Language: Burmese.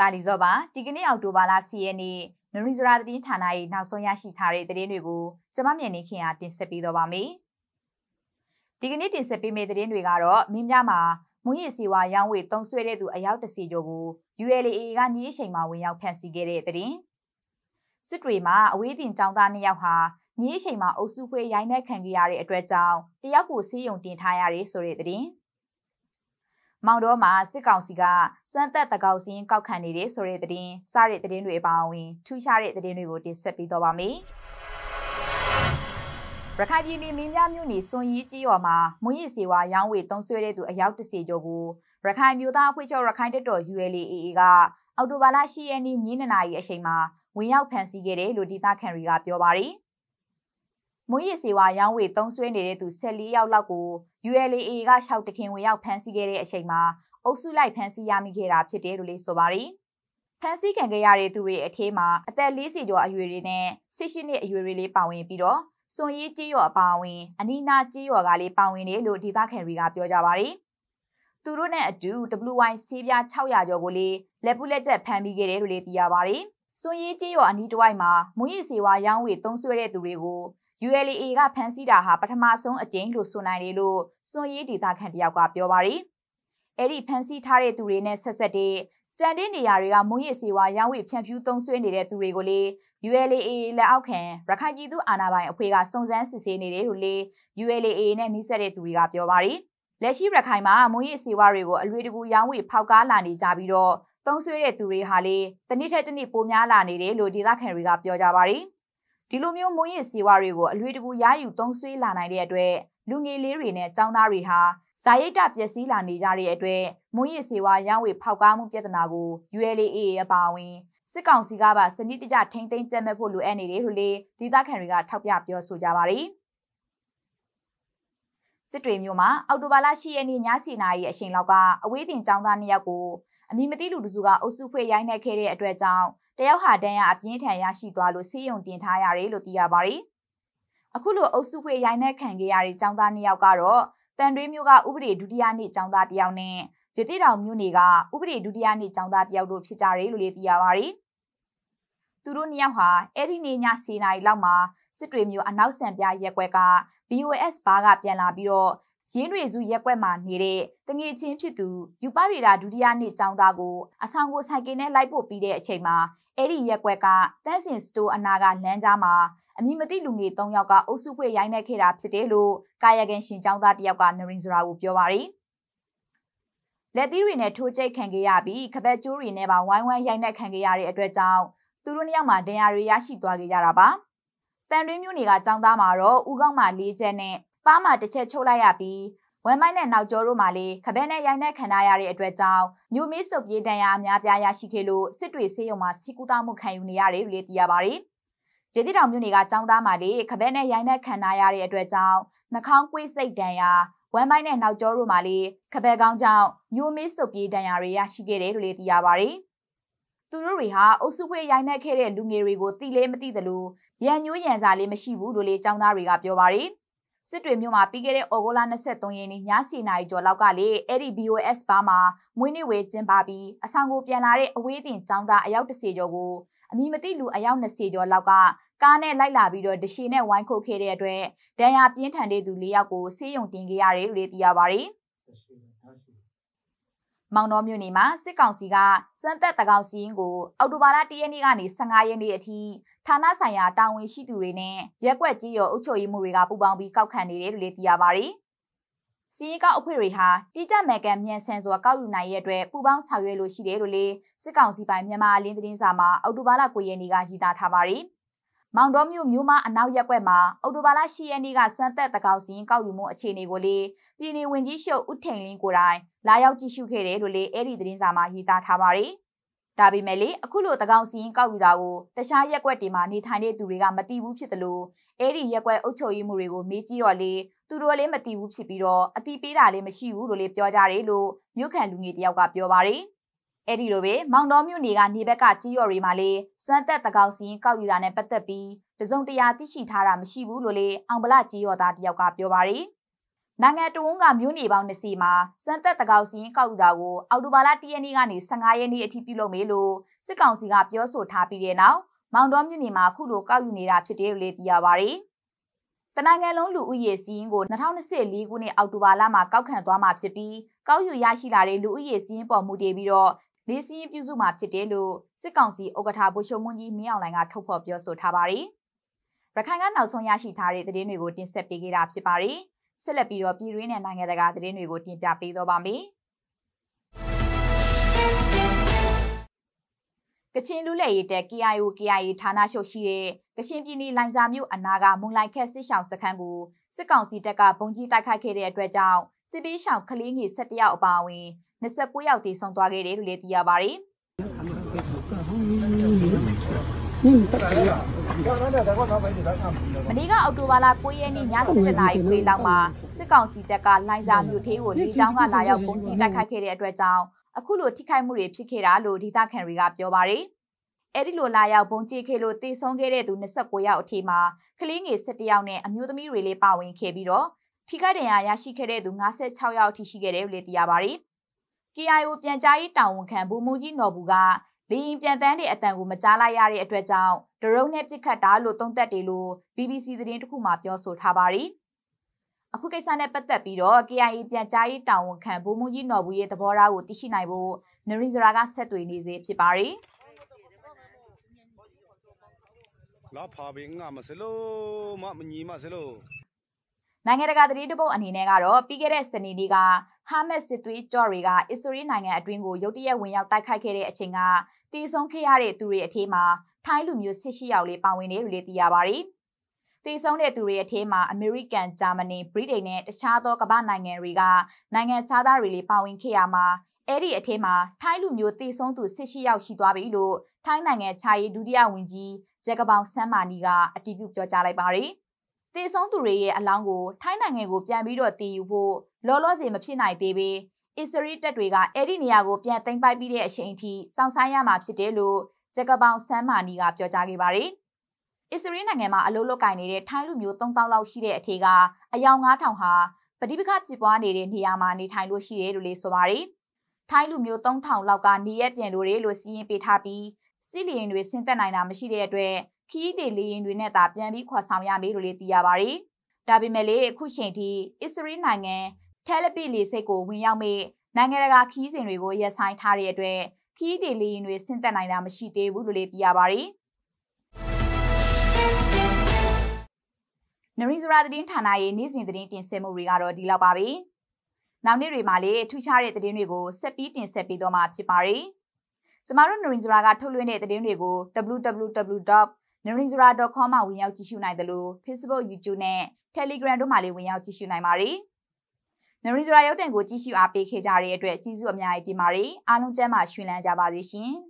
တာလီဇော့ပါဒီကနေ့အောက်တိုဘာလ10ရက်နေ့နရီဇရာသတင်းဌာနရဲ့နောက်ဆုံးရရှိထားတဲ့သတင်းတွေကိုကျွန်မမြင်နေခင်အားတင်ဆက်ပေးတော့ပါမယ်။ဒီကနေ့တင်ဆက်ပေးမယ့်သတင်းတွေကတော့မင်းများမှာမွေးရစီဝါရောင်းဝယ်တုံးဆွဲတဲ့သူအယောက်30ကျော်ကို ULAA ကညည်းအချိန်မှာဝင်ရောက်ဖမ်းဆီးခဲ့တဲ့သတင်း။စစ်တွေမှာအဝေးတင်ကျောင်းသား၂ယောက်ဟာညည်းအချိန်မှာအုပ်စုဖွဲ့ရိုင်းနှက်ခံခဲ့ရတဲ့အတွက်ကြောင့်တယောက်ကိုဆေးရုံတင်ထားရတယ်ဆိုတဲ့သတင်း။မောင်တော်မှာစစ်ကောင်စီကစမ်းသက်တကောင်စင်းကောက်ခံနေတယ်ဆိုတဲ့သတင်းစတဲ့သတင်းတွေအပါအဝင်ထူးခြားတဲ့သတင်းတွေကိုတင်ဆက်ပေးတော့ပါမယ်။ရခိုင်ပြည်နယ်မင်းပြမြို့နယ်စွန်ရီးကြီးရွာမှာမွင်းရစီဝါရောင်းဝယ်သုံးဆွဲတဲ့သူအယောက်30ကျော်ကိုရခိုင်မျိုးသားအဖွဲ့ချုပ်ရခိုင်တပ်တော် ULAAA ကအော်တိုဘာလ10ရက်နေ့ညနေ9:00အချိန်မှာဝင်ရောက်ဖမ်းဆီးခဲ့တယ်လို့ဒေသခံတွေကပြောပါရယ်။မွေးရစေဝါရောင်းဝေသုံးဆွဲနေတဲ့သူ14ယောက်လောက်ကို ULAA ကရှောက်တခင်ဝင်ရောက်ဖမ်းဆီးခဲ့တဲ့အချိန်မှာ အုပ်စုလိုက်ဖမ်းဆီးရမိခဲ့တာဖြစ်တယ်လို့လည်းဆိုပါတယ်။ဖမ်းဆီးခံခဲ့ရတဲ့သူတွေအထက်မှာအသက်40ကျော်အရွယ်တွေနဲ့60နှစ်အရွယ်တွေလေးပါဝင်ပြီးတော့စွန်ရီးကြေးရွာအပါအဝင်အနီးနားကြေးရွာကလေးပါဝင်တယ်လို့ဒေသခံတွေကပြောကြပါတယ်။သူတို့နဲ့အတူ WY ဆေးပြား600ကျော်ကိုလေးလက်ပူးလက်ချက်ဖမ်းမိခဲ့တယ်လို့လည်းသိရပါတယ်။စွန်ရီးကြေးရွာအနီးတစ်ဝိုက်မှာမွေးရစေဝါရောင်းဝေသုံးဆွဲတဲ့သူတွေကို ULA ကဖမ်းဆီးတာဟာပထမဆုံးအကြိမ်လို့ဆိုနိုင်တယ်လို့စွန်ရေးဒေတာခန့်တယောက်ကပြောပါရီအဲ့ဒီဖမ်းဆီးထားတဲ့သူတွေနဲ့ဆက်ဆက်တဲ့ကြံတဲ့နေရာတွေကမုံရစ်စေဝါရောင်းဝယ်ဖြန့်ဖြူးသုံးဆွဲနေတဲ့သူတွေကိုလေ ULA လက်အောက်ခံရခိုင်ပြည်သူအာဏာပိုင်အဖွဲ့ကစုံစမ်းစစ်ဆေးနေတယ်လို့လေ ULA နဲ့နှိစက်တဲ့သူတွေကပြောပါရီလက်ရှိရခိုင်မှာမုံရစ်စေဝါတွေကိုအလွေတကူရောင်းဝယ်ဖောက်ကားလာနေကြပြီးတော့သုံးဆွဲတဲ့သူတွေဟာလေတနည်းထက်တနည်းပိုများလာနေတယ်လို့ဒေသခံတွေကပြောကြပါရီ။ဒီလိုမျိုးမိုးရစ်စီဝါတွေကိုအလွေတကူရယူသုံးဆွေးလာနိုင်တဲ့အတွက်လူငယ်လေးတွေနဲ့ចောင်းသားတွေဟာဇာရိတ်တပျက်စီးလာနေကြတဲ့အတွက်မိုးရစ်စီဝါရောင်းဝေဖောက်ကားမှုပြဿနာကို ULAA အပါအဝင်စစ်ကောင်စီကပါစနစ်တကျထိန်းသိမ်းကြက်မဲ့ဖို့လိုအပ်နေတယ်လို့လေဒေသခံတွေကထောက်ပြပြောဆိုကြပါတယ်စစ်တွေမျိုးမှာအော်တိုဘာလ10ရက်နေ့ညစီနာရီအချိန်လောက်ကအဝေးတင်ចောင်းသားနှစ်ယောက်ကိုအမည်မသိလူတစုကအုပ်စုဖွဲ့ရိုင်းနှက်ခဲ့တဲ့အတွက်ကြောင့်တယောက်ဟာတန်းရအပြင်းထန်ရရှိသွားလို့ဆေးရုံတင်ထားရတယ်လို့သိရပါတယ်။အခုလိုအုပ်စုဖွဲ့ရိုင်းနှက်ခံခဲ့ရတဲ့ចောင်းသားနှစ်ယောက်ကတော့တန်တွေးမျိုးကဥပဒေဒုတိယနှစ်ចောင်းသားတယောက်နဲ့ရတိတောင်မျိုးနေကဥပဒေဒုတိယနှစ်ចောင်းသားတယောက်တို့ဖြစ်ကြတယ်လို့လည်းသိရပါတယ်။သူတို့နှစ်ယောက်ဟာအဲ့ဒီနေ့ည4နာရီလောက်မှာစစ်တွေမျိုးအနောက်ဆန်ပြရက်ကွက်က BOS ဘားကပြန်လာပြီးတော့ရင်းတွေစုရက်ွက်မှာနေတဲ့တငေချင်းဖြစ်သူယူပဗေဒဒုတိယနှစ်ကျောင်းသားကိုအဆောင်ကိုဆိုင်ကင်နဲ့လိုက်ပို့ပြီးတဲ့အချိန်မှာအဲ့ဒီရက်ွက်ကတန်းစင်စတိုအနာကလမ်းကြားမှာအမည်မသိလူငယ်၃ယောက်ကအုပ်စုဖွဲ့ရိုင်းနှက်ခဲ့တာဖြစ်တယ်လို့ကာယကင်ရှင်ကျောင်းသားတယောက်ကနရင်ဇရာကိုပြောပါရီလက်သီးတွေနဲ့ထိုးကျိတ်ခံခဲ့ရပြီးခပတ်ကျိုးတွေနဲ့ပါဝိုင်းဝိုင်းရိုက်နှက်ခံခဲ့ရတဲ့အတွက်ကြောင့်သူတို့နှစ်ယောက်မှာဒဏ်ရာတွေရရှိသွားခဲ့ကြတာပါတန်တွင်းမျိုးတွေကចောင်းသားမှာတော့ဥကောင်းမှာ၄ချက်နဲ့ပါးမှာတစ်ချက်ချုပ်လိုက်ရပြီးဝမ်းမိုက်နဲ့နောက်ကျောတို့မှာလည်းခပဲနဲ့ရိုက်နှက်ခံရတဲ့အတွက်ကြောင့်မြို့မီးစုပ်ပြေးတံရအများပြားရရှိခဲ့လို့စစ်တွေဆေးရုံမှာစီကူတာမှုခံယူနေရတယ်လို့လည်းသိရပါတယ်။ရတိတောင်မြို့နယ်ကចောင်းသားမှာလည်းခပဲနဲ့ရိုက်နှက်ခံရတဲ့အတွက်ကြောင့်နှာခေါင်းကွေးစိတ်တံရဝမ်းမိုက်နဲ့နောက်ကျောတို့မှာလည်းခပဲကောင်းကြောင့်မြို့မီးစုပ်ပြေးတံရတွေရရှိခဲ့တယ်လို့လည်းသိရပါတယ်။သူတို့တွေဟာအုပ်စုဖွဲ့ရိုက်နှက်ခဲ့တဲ့လူငယ်တွေကိုတိလဲမသိသလိုရန်ညိုးရန်စာလေးမရှိဘူးလို့လေចောင်းသားတွေကပြောပါတယ်။စစ်တွေမြို့မှာပြီးခဲ့တဲ့ဩဂုတ်လ23ရက်နေ့ညစီနာရီကျော်လောက်ကလေအဲ့ဒီ BOS ဘားမှာမွေးနေ့ဝဲကျင်းပပြီးအဆောင်ကိုပြန်လာတဲ့အဝေးတင်ចောင်းသားအယောက်30ကျော်ကိုအမည်မသိလူအယောက်20ကျော်လောက်ကကားနဲ့လိုက်လာပြီးတော့တရှည်နဲ့ဝိုင်းခုတ်ခဲ့တဲ့အတွက်ဒဏ်ရာပြင်းထန်တဲ့သူ၄ယောက်ကိုဆေးရုံတင်ခဲ့ရတယ်လို့သိရပါတယ်။မောင်တော်မြို့နယ်မှာစစ်ကောင်စီကစံသက်တကောင်စီရင်ကိုအော်တိုဘာလ၁ရက်နေ့ကနေ15ရက်နေ့အထိဌာနဆိုင်ရာတာဝန်ရှိသူတွေနဲ့ရက်ွက်ကြီးရောအုပ်ချုပ်ရေးမှုတွေကပူးပေါင်းပြီးကောက်ခံနေတယ်လို့လည်းသိရပါဗျ။စီးရီးကောက်အဖွဲ့တွေဟာတိကျမှန်ကန်မြန်ဆန်စွာကောက်ယူနိုင်ရတဲ့အတွက်ပူးပေါင်းဆောင်ရွက်လို့ရှိတယ်လို့လည်းစစ်ကောင်စီပိုင်းမြန်မာလင်းသတင်းစာမှာအောက်တိုဘာလ9ရက်နေ့ကရည်သားထားပါဗျ။မောင်တော်မြို့မြို့မအနောက်ရက်ွက်မှာအောက်တိုဘာလ10ရက်နေ့ကစံသက်တကောင်စီကောက်ယူမှုအခြေအနေကိုလေပြည်နေဝင်ကြီးချုပ်ဦးထိန်လင်းကိုယ်တိုင်လာရောက်ကြည့်ရှုခဲ့တယ်လို့လေအဲ့ဒီသတင်းစာမှာရေးသားထားပါတယ်။ဒါပေမဲ့လေအခုလိုသကောင်စီရင်ကောက်ယူတာကိုတခြားရက်ွက်တွေမှာနေထိုင်တဲ့သူတွေကမသိဘူးဖြစ်တယ်လို့အဲ့ဒီရက်ွက်အုပ်ချုပ်ရေးမှုတွေကိုမေးကြည့်တော့လေသူတို့လည်းမသိဘူးဖြစ်ပြီးတော့အတိပေးတာလည်းမရှိဘူးလို့လည်းပြောကြတယ်လို့မြို့ခံလူငယ်တယောက်ကပြောပါတယ်။အဲ့ဒီလိုပဲမောင်တော်မြို့နယ်ကနေဘက်ကကြီးရော်တွေမှာလည်းစမ်းသက်သကောင်စီရင်ကောက်ယူတာနဲ့ပတ်သက်ပြီးတစုံတရာသိရှိထားတာမရှိဘူးလို့လည်းအောင်ဗလကြီးရော်သားတယောက်ကပြောပါတယ်။နိုင်ငံတဝန်းကမြို့နယ်ပေါင်း20မှာစံသက်တကောက်စီရင်ကောက်ယူတာကိုအော်တိုဘာလ10ရက်နေ့ကနေ15ရက်နေ့အထိပြုလုပ်မယ်လို့စစ်ကောင်စီကပြောဆိုထားပြီးတဲ့နောက်မောင်တော်မြို့နယ်မှာခုလိုကောက်ယူနေတာဖြစ်တယ်လို့လည်းသိရပါဗျ။တနင်္ဂနွေလုံးလူဦးရေစီးရင်ကို2024ခုနှစ်အောက်တိုဘာလမှာကောက်ခံသွားမှာဖြစ်ပြီးကောက်ယူရရှိလာတဲ့လူဦးရေစီးရင်ပေါ်မူတည်ပြီးတော့လေးစီးရင်ပြုစုမှာဖြစ်တယ်လို့စစ်ကောင်စီဥက္ကဋ္ဌဗိုလ်ချုပ်မွန်းကြီးမင်းအောင်လှိုင်ကထုတ်ဖော်ပြောဆိုထားပါဗျ။ရခိုင်ကနောက်ဆုံးရရှိထားတဲ့သတင်းတွေကိုတင်ဆက်ပေးခဲ့တာဖြစ်ပါတယ်။ဆက်လက်ပြီးတော့ပြည်တွင်းနဲ့နိုင်ငံတကာသတင်းတွေကိုတင်ပြပေးတော့ပါမယ်။ကချင်လူလက်ရေးတပ် KIO KIA ဌာနချုပ်ရှိတဲ့ကချင်ပြည်နယ်လိုင်ဇာမြို့အနာကမုံလိုက်ခက်စစ်ဆောင်စခန်းကိုစစ်ကောင်စီတပ်ကဘုံကြီးတိုက်ခိုက်ခဲ့တဲ့အတွက်ကြောင့်စစ်ပေးဆောင်ကလေးငယ်၁၁ယောက်အပါအဝင်29ယောက်တေဆုံးသွားခဲ့တယ်လို့လည်းသိရပါတယ်။မနေ့ကအောက်တိုဘာလ9ရက်နေ့ည7:00နာရီခွဲလောက်မှာစစ်ကောင်စီတပ်ကလိုင်စာမြို့သေးကိုလေကြောင်းကလာရောက်ပုံကြီးတိုက်ခိုက်ခဲ့တဲ့အတွက်ကြောင့်အခုလိုထိခိုက်မှုတွေဖြစ်ခဲ့တာလို့ဒေသခံတွေကပြောပါရယ်အဲ့ဒီလိုလာရောက်ပုံကြီးခဲ့လို့တေဆုံးခဲ့တဲ့သူ29ယောက်အထိမှာကလေးငယ်17ယောက်နဲ့အမျိုးသမီးတွေလေးပါဝင်ခဲ့ပြီးတော့ထိခိုက်ဒဏ်ရာရရှိခဲ့တဲ့သူ56ယောက်အထိရှိခဲ့တယ်လို့သိရပါရယ် KIO ပြန်ကြားရေးတာဝန်ခံဘူမူကြီးနော်ဘူးက။လေရင်ပြန်တန်းတဲ့အတန်ကိုမကြားလိုက်ရတဲ့အတွက်ကြောင့်ဒရုန်းနဲ့ပစ်ခတ်တာလို့သုံးသပ်တယ်လို့ BBC သတင်းတစ်ခုမှပြောဆိုထားပါရီ။အခုကိစ္စနဲ့ပတ်သက်ပြီးတော့ KIA ပြန်ကြားရေးတာဝန်ခံဘိုးမူကြီးနော်ဘူးရဲ့သဘောထားကိုသိရှိနိုင်ဖို့နရီဇရာကဆက်သွယ်နေစေဖြစ်ပါရီ။လာဖာဘေငါမစလို့မမညီမစလို့နိုင်ငံတကာသတင်းတပုတ်အနေနဲ့ကတော့ပြီးခဲ့တဲ့စနေနေ့ကဟာမက်စစ်သွေးကြော်တွေကအစ္စရေးနိုင်ငံအတွင်းကိုရုတ်တရက်ဝင်ရောက်တိုက်ခိုက်ခဲ့တဲ့အချိန်ကတည်ဆုံခဲ့ရတဲ့သူတွေအထက်မှာထိုင်းလူမျိုး၁၈ယောက်လေးပါဝင်တယ်လို့လည်းသိရပါဗျ။တည်ဆုံတဲ့သူတွေအထက်မှာအမေရိကန်၊ဂျာမနီ၊ဗြိတိန်နဲ့တခြားသောကမ္ဘာနိုင်ငံတွေကနိုင်ငံခြားသားတွေလည်းပါဝင်ခဲ့ရမှာအဲ့ဒီအထက်မှာထိုင်းလူမျိုးတည်ဆုံသူ၁၈ယောက်ရှိသွားပြီလို့ထိုင်းနိုင်ငံခြားရေးဒုတိယဝန်ကြီးဂျက်ကဘောင်ဆမ်မာနီကအတည်ပြုပြောကြားလိုက်ပါတယ်။တည်ဆုံးသူတွေရဲ့အလောင်းကိုထိုင်းနိုင်ငံကိုပြန်ပြီးတော့တည်ယူဖို့လောလောဆယ်မဖြစ်နိုင်သေးပေအစ္စရေးတပ်တွေကအဲ့ဒီနေရာကိုပြန်သိမ်းပိုက်ပြီးတဲ့အချိန်အထိစောင့်ဆိုင်ရမှာဖြစ်တယ်လို့ဂျက်ကပောင်ဆမ်းမာနီကပြောကြားခဲ့ပါတယ်။အစ္စရေးနိုင်ငံမှာအလုပ်လုပ်ကိုင်နေတဲ့ထိုင်းလူမျိုး3000လောက်ရှိတဲ့အထက်ကအယောက်9000ဟာပဋိပက္ခဖြစ်ပွားနေတဲ့နေရာမှာနေထိုင်လို့ရှိတယ်လို့လည်းဆိုပါတယ်။ထိုင်းလူမျိုး3000လောက်ကနေရပြန်လို့တယ်လို့စီးရင်ပေးထားပြီးစီလီရင်တွေဆင်းသက်နိုင်တာမရှိတဲ့အတွက်ခီးသည်လေရင်တွေနဲ့သာပြန်ပြီးခေါ်ဆောင်ရမေးလို့လည်းသိရပါတယ်။ဒါပေမဲ့လေအခုချိန်ထိအစ္စရေးနိုင်ငံတယ်လီပီလေစိတ်ကိုဝင်ရောက်မိနိုင်ငံတကာခီးစဉ်တွေကိုရပ်ဆိုင်းထားတဲ့အတွက်ခီးသည်လေရင်တွေဆင့်သက်နိုင်တာမရှိသေးဘူးလို့လည်းသိရပါတယ်။နရီဇရာသတင်းဌာနရဲ့နေ့စဉ်သတင်းတင်ဆက်မှုတွေကတော့ဒီလောက်ပါပဲ။နောက်နေ့တွေမှာလည်းထူးခြားတဲ့သတင်းတွေကိုဆက်ပြီးတင်ဆက်ပေးတော့မှာဖြစ်ပါတယ်။ကျမတို့နရီဇရာကထုတ်လွှင့်တဲ့သတင်းတွေကို www. narinzura.com မှာဝင်ရောက်ကြည့်ရှုနိုင်သလို Facebook YouTube နဲ့ Telegram တို့မှာလည်းဝင်ရောက်ကြည့်ရှုနိုင်ပါတယ်။နရီဇရာရုပ်သင်ကိုကြည့်ရှုအားပေးခဲ့ကြတဲ့အတွက်ကျေးဇူးအများကြီးတင်ပါတယ်။အားလုံးကျန်းမာရွှင်လန်းကြပါစေရှင်။